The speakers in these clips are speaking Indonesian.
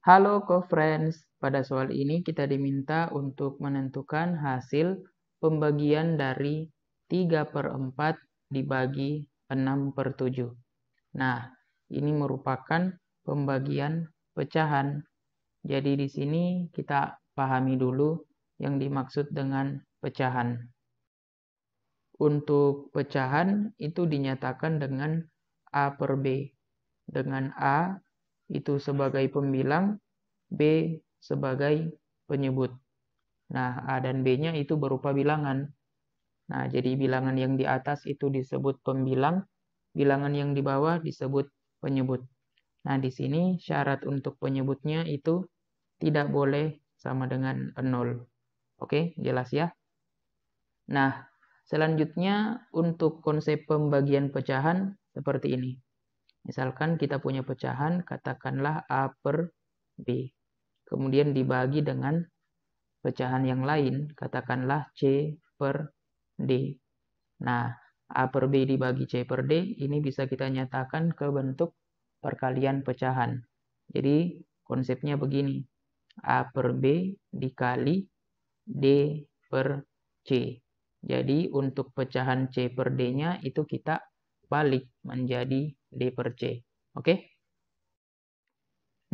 Halo co-friends, pada soal ini kita diminta untuk menentukan hasil pembagian dari 3 per 4 dibagi 6 per 7. Nah, ini merupakan pembagian pecahan. Jadi di sini kita pahami dulu yang dimaksud dengan pecahan. Untuk pecahan itu dinyatakan dengan A per B. Dengan A itu sebagai pembilang, B sebagai penyebut. Nah, A dan B-nya itu berupa bilangan. Nah, jadi bilangan yang di atas itu disebut pembilang, bilangan yang di bawah disebut penyebut. Nah, di sini syarat untuk penyebutnya itu tidak boleh sama dengan 0. Oke, jelas ya? Nah, selanjutnya untuk konsep pembagian pecahan seperti ini. Misalkan kita punya pecahan, katakanlah A per B. Kemudian dibagi dengan pecahan yang lain, katakanlah C per D. Nah, A per B dibagi C per D, ini bisa kita nyatakan ke bentuk perkalian pecahan. Jadi, konsepnya begini. A per B dikali D per C. Jadi, untuk pecahan C per D-nya itu kita balik menjadi D per C. Oke? Okay?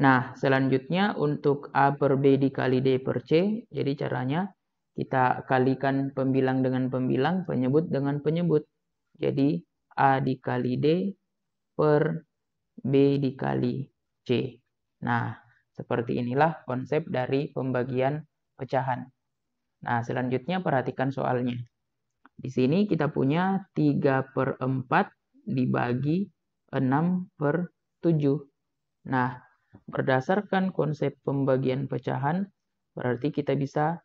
Nah, selanjutnya untuk A per B dikali D per C, jadi caranya kita kalikan pembilang dengan pembilang, penyebut dengan penyebut. Jadi, A dikali D per B dikali C. Nah, seperti inilah konsep dari pembagian pecahan. Nah, selanjutnya perhatikan soalnya. Di sini kita punya 3 per 4 dibagi 6 per 7. Nah, berdasarkan konsep pembagian pecahan, berarti kita bisa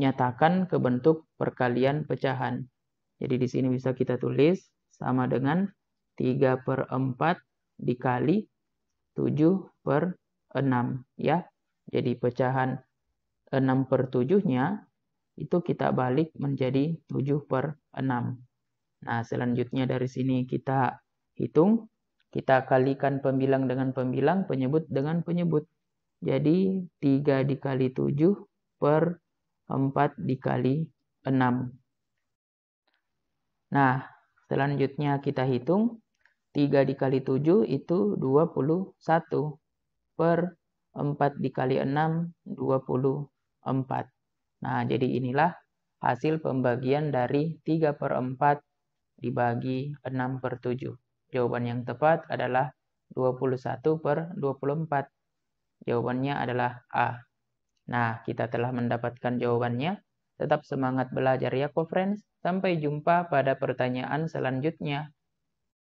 nyatakan ke bentuk perkalian pecahan. Jadi di sini bisa kita tulis sama dengan 3 per 4 dikali 7 per 6. ya. Jadi pecahan 6 per 7-nya itu kita balik menjadi 7 per 6. Nah, selanjutnya dari sini kita hitung, kita kalikan pembilang dengan pembilang, penyebut dengan penyebut. Jadi 3 dikali 7 per 4 dikali 6. Nah, selanjutnya kita hitung 3 dikali 7 itu 21 per 4 dikali 6 24. Nah, jadi inilah hasil pembagian dari 3 per 4 dibagi 6 per 7. Jawaban yang tepat adalah 21 per 24. Jawabannya adalah A. Nah, kita telah mendapatkan jawabannya. Tetap semangat belajar ya, co-friends. Sampai jumpa pada pertanyaan selanjutnya.